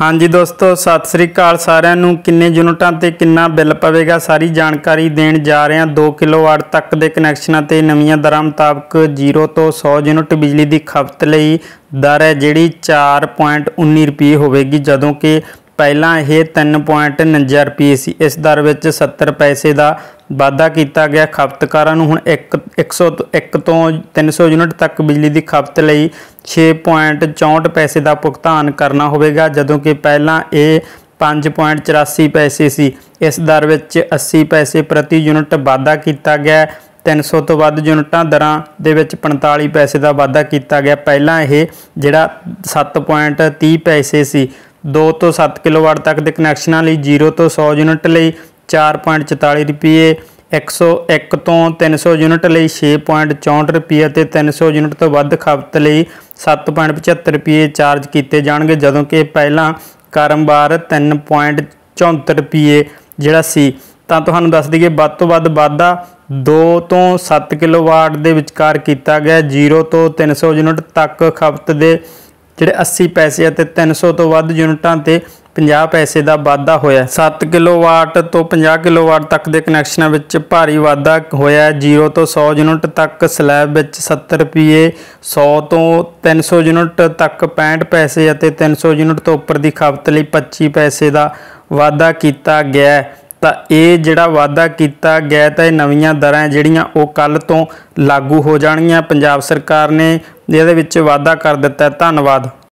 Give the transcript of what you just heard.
ਹਾਂਜੀ ਦੋਸਤੋ ਸਤਿ ਸ੍ਰੀ ਅਕਾਲ ਸਾਰਿਆਂ ਨੂੰ ਕਿੰਨੇ ਯੂਨਿਟਾਂ ਤੇ ਕਿੰਨਾ ਬਿੱਲ ਪਵੇਗਾ ਸਾਰੀ ਜਾਣਕਾਰੀ ਦੇਣ ਜਾ ਰਹੇ ਹਾਂ 2 ਕਿਲੋਵਾਟ ਤੱਕ ਦੇ ਕਨੈਕਸ਼ਨਾਂ ਤੇ ਨਵੀਆਂ ਦਰਾਂ ਮੁਤਾਬਕ 0 ਤੋਂ 100 ਯੂਨਿਟ ਬਿਜਲੀ ਦੀ ਖਪਤ ਲਈ ਦਰ ਹੈ ਜਿਹੜੀ 4.19 ਰੁਪਏ ਹੋਵੇਗੀ ਜਦੋਂ ਕਿ ਪਹਿਲਾਂ ਇਹ 3.49 ਰੁਪਏ ਸੀ ਇਸ ਦਰ ਵਿੱਚ 70 ਪੈਸੇ ਦਾ ਵਾਧਾ ਕੀਤਾ ਗਿਆ ਖਪਤਕਾਰਾਂ ਨੂੰ ਹੁਣ 1 101 ਤੋਂ 300 ਯੂਨਿਟ ਤੱਕ ਬਿਜਲੀ ਦੀ ਖਪਤ ਲਈ 6.64 ਪੈਸੇ ਦਾ ਭੁਗਤਾਨ ਕਰਨਾ ਹੋਵੇਗਾ ਜਦੋਂ ਕਿ ਪਹਿਲਾਂ ਇਹ 5.84 ਪੈਸੇ ਸੀ ਇਸ ਦਰ ਵਿੱਚ 80 ਪੈਸੇ ਪ੍ਰਤੀ ਯੂਨਿਟ ਵਾਧਾ ਕੀਤਾ ਗਿਆ 300 ਤੋਂ ਵੱਧ ਯੂਨਿਟਾਂ ਦਰਾਂ ਦੇ ਵਿੱਚ 45 ਪੈਸੇ ਦਾ ਵਾਧਾ ਕੀਤਾ ਗਿਆ ਪਹਿਲਾਂ ਇਹ ਜਿਹੜਾ 7.30 ਪੈਸੇ ਸੀ 2 ਤੋਂ 7 ਕਿਲੋਵਾਟ ਤੱਕ ਦੇ ਕਨੈਕਸ਼ਨਾਂ ਲਈ 0 ਤੋਂ 100 ਯੂਨਿਟ ਲਈ 4.44 ਰੁਪਏ 101 ਤੋਂ 300 ਯੂਨਿਟ ਲਈ 6.64 ਰੁਪਏ ਤੇ 300 ਯੂਨਿਟ ਤੋਂ ਵੱਧ ਖਪਤ ਲਈ 7.75 ਰੁਪਏ ਚਾਰਜ ਕੀਤੇ ਜਾਣਗੇ ਜਦੋਂ ਕਿ ਪਹਿਲਾਂ ਕਾਰਮਬਾਰ 3.74 ਰੁਪਏ ਜਿਹੜਾ ਸੀ ਤਾਂ ਤੁਹਾਨੂੰ ਦੱਸ ਦਈਏ ਵੱਧ ਤੋਂ ਵੱਧ ਵਾਧਾ 2 ਤੋਂ 7 ਕਿਲੋਵਾਟ ਦੇ ਵਿਚਕਾਰ ਕੀਤਾ ਗਿਆ 0 ਤੋਂ 300 ਯੂਨਿਟ ਤੱਕ ਖਪਤ ਦੇ ਜਿਹੜੇ 80 ਪੈਸੇ ਅਤੇ 300 ਤੋਂ ਵੱਧ ਯੂਨਿਟਾਂ ਤੇ 50 ਪੈਸੇ ਦਾ ਵਾਧਾ ਹੋਇਆ 7 ਕਿਲੋਵਾਟ ਤੋਂ 50 ਕਿਲੋਵਾਟ ਤੱਕ ਦੇ ਕਨੈਕਸ਼ਨਾਂ ਵਿੱਚ ਭਾਰੀ ਵਾਧਾ ਹੋਇਆ 0 ਤੋਂ 100 ਯੂਨਿਟ ਤੱਕ ਸਲੈਬ ਵਿੱਚ 70 ਰੁਪਏ 100 ਤੋਂ 300 ਯੂਨਿਟ ਤੱਕ 65 ਪੈਸੇ ਅਤੇ 300 ਯੂਨਿਟ ਤੋਂ ਉੱਪਰ ਦੀ ਖਪਤ ਲਈ 25 ਪੈਸੇ ਦਾ ਵਾਧਾ ਕੀਤਾ ਗਿਆ ਤਾਂ ਇਹ ਜਿਹੜਾ ਵਾਅਦਾ ਕੀਤਾ ਗਿਆ ਤਾਂ ਇਹ ਨਵੀਆਂ ਦਰਾਂ ਜਿਹੜੀਆਂ ਉਹ ਕੱਲ ਤੋਂ ਲਾਗੂ ਹੋ ਜਾਣਗੀਆਂ ਪੰਜਾਬ ਸਰਕਾਰ ਨੇ ਇਹਦੇ ਵਿੱਚ ਵਾਅਦਾ ਕਰ ਦਿੱਤਾ ਧੰਨਵਾਦ